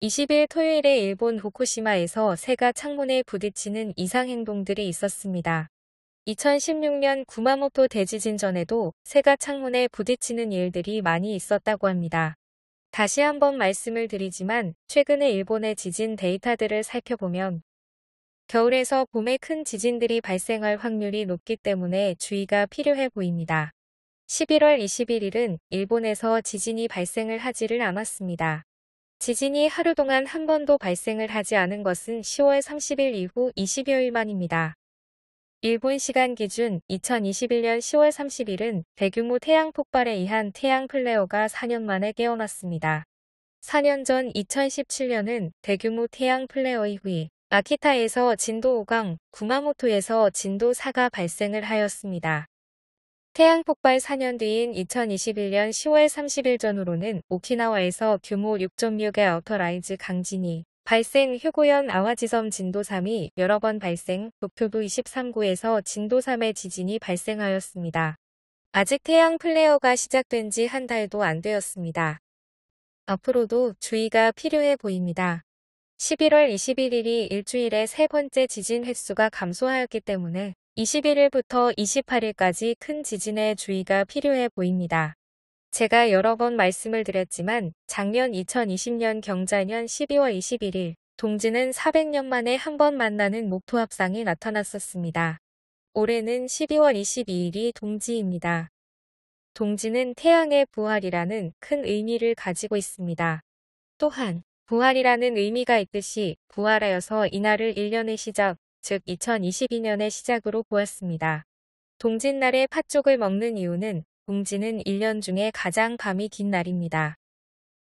20일 토요일에 일본 후쿠시마에서 새가 창문에 부딪히는 이상 행동들이 있었습니다. 2016년 구마모토 대지진 전에도 새가 창문에 부딪히는 일들이 많이 있었다고 합니다. 다시 한번 말씀을 드리지만 최근에 일본의 지진 데이터들을 살펴보면 겨울에서 봄에 큰 지진들이 발생할 확률이 높기 때문에 주의가 필요해 보입니다. 11월 21일은 일본에서 지진이 발생을 하지를 않았습니다. 지진이 하루 동안 한 번도 발생을 하지 않은 것은 10월 30일 이후 20여일 만입니다. 일본 시간 기준 2021년 10월 30일은 대규모 태양 폭발에 의한 태양 플레어가 4년 만에 깨어났습니다. 4년 전 2017년은 대규모 태양 플레어 이후에 아키타에서 진도 5강, 구마모토에서 진도 4가 발생을 하였습니다. 태양 폭발 4년 뒤인 2021년 10월 30일 전후로는 오키나와에서 규모 6.6의 아우터라이즈 강진이 발생 휴고현 아와지섬 진도 3이 여러 번 발생 북부부 23구에서 진도 3의 지진이 발생하였습니다. 아직 태양 플레어가 시작된 지 한 달도 안 되었습니다. 앞으로도 주의가 필요해 보입니다. 11월 21일이 일주일에 세 번째 지진 횟수가 감소하였기 때문에 21일부터 28일까지 큰 지진에 주의가 필요해 보입니다. 제가 여러 번 말씀을 드렸지만 작년 2020년 경자년 12월 21일 동지는 400년 만에 한 번 만나는 목토 합상이 나타났었습니다. 올해는 12월 22일이 동지입니다. 동지는 태양의 부활이라는 큰 의미를 가지고 있습니다. 또한 부활이라는 의미가 있듯이 부활하여서 이날을 1년의 시작, 즉 2022년의 시작으로 보았습니다. 동짓날에 팥죽을 먹는 이유는 동지는 1년 중에 가장 밤이 긴 날입니다.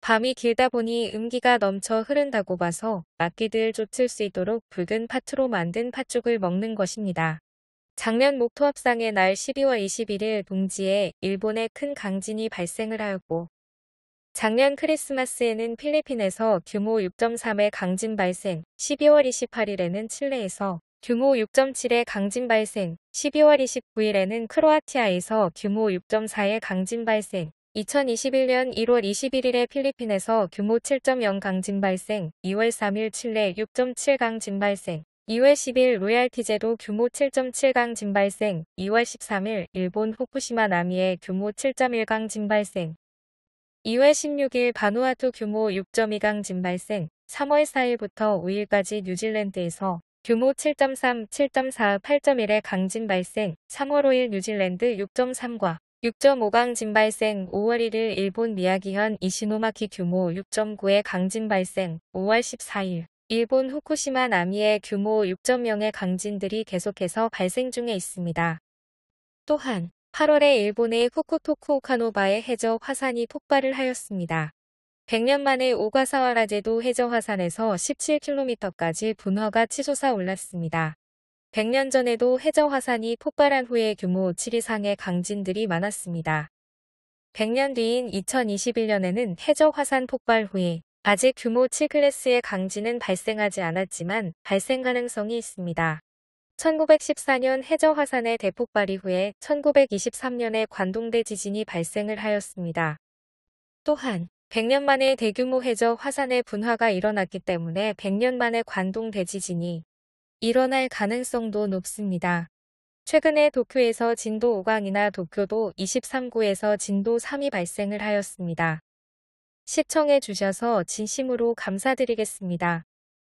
밤이 길다 보니 음기가 넘쳐 흐른다고 봐서 막기들 쫓을 수 있도록 붉은 파트로 만든 팥죽을 먹는 것입니다. 작년 목토합상의 날 12월 21일 동지에 일본의 큰 강진이 발생을 하였고 작년 크리스마스에는 필리핀에서 규모 6.3의 강진 발생, 12월 28일에는 칠레에서 규모 6.7의 강진 발생, 12월 29일에는 크로아티아에서 규모 6.4의 강진 발생, 2021년 1월 21일에 필리핀에서 규모 7.0 강진 발생, 2월 3일 칠레 6.7 강진 발생, 2월 10일 로얄티제도 규모 7.7 강진 발생, 2월 13일 일본 후쿠시마 나미에 규모 7.1 강진 발생, 2월 16일 바누아투 규모 6.2강 진발생 3월 4일부터 5일까지 뉴질랜드에서 규모 7.3, 7.4, 8.1의 강진 발생 3월 5일 뉴질랜드 6.3과 6.5강 진발생 5월 1일 일본 미야기현 이시노마키 규모 6.9의 강진 발생 5월 14일 일본 후쿠시마 남미의 규모 6.0의 강진들이 계속해서 발생 중에 있습니다. 또한 8월에 일본의 후쿠토쿠오카노바의 해저 화산이 폭발을 하였습니다. 100년 만에 오가사와라제도 해저 화산에서 17km까지 분화가 치솟아 올랐습니다. 100년 전에도 해저 화산이 폭발한 후에 규모 7 이상의 강진들이 많았습니다. 100년 뒤인 2021년에는 해저 화산 폭발 후에 아직 규모 7클래스의 강진은 발생하지 않았지만 발생 가능성이 있습니다. 1914년 해저 화산의 대폭발 이후에 1923년에 관동대 지진이 발생을 하였습니다. 또한 100년 만에 대규모 해저 화산의 분화가 일어났기 때문에 100년 만에 관동대 지진이 일어날 가능성도 높습니다. 최근에 도쿄에서 진도 5강이나 도쿄도 23구에서 진도 3이 발생을 하였습니다. 시청해 주셔서 진심으로 감사드리겠습니다.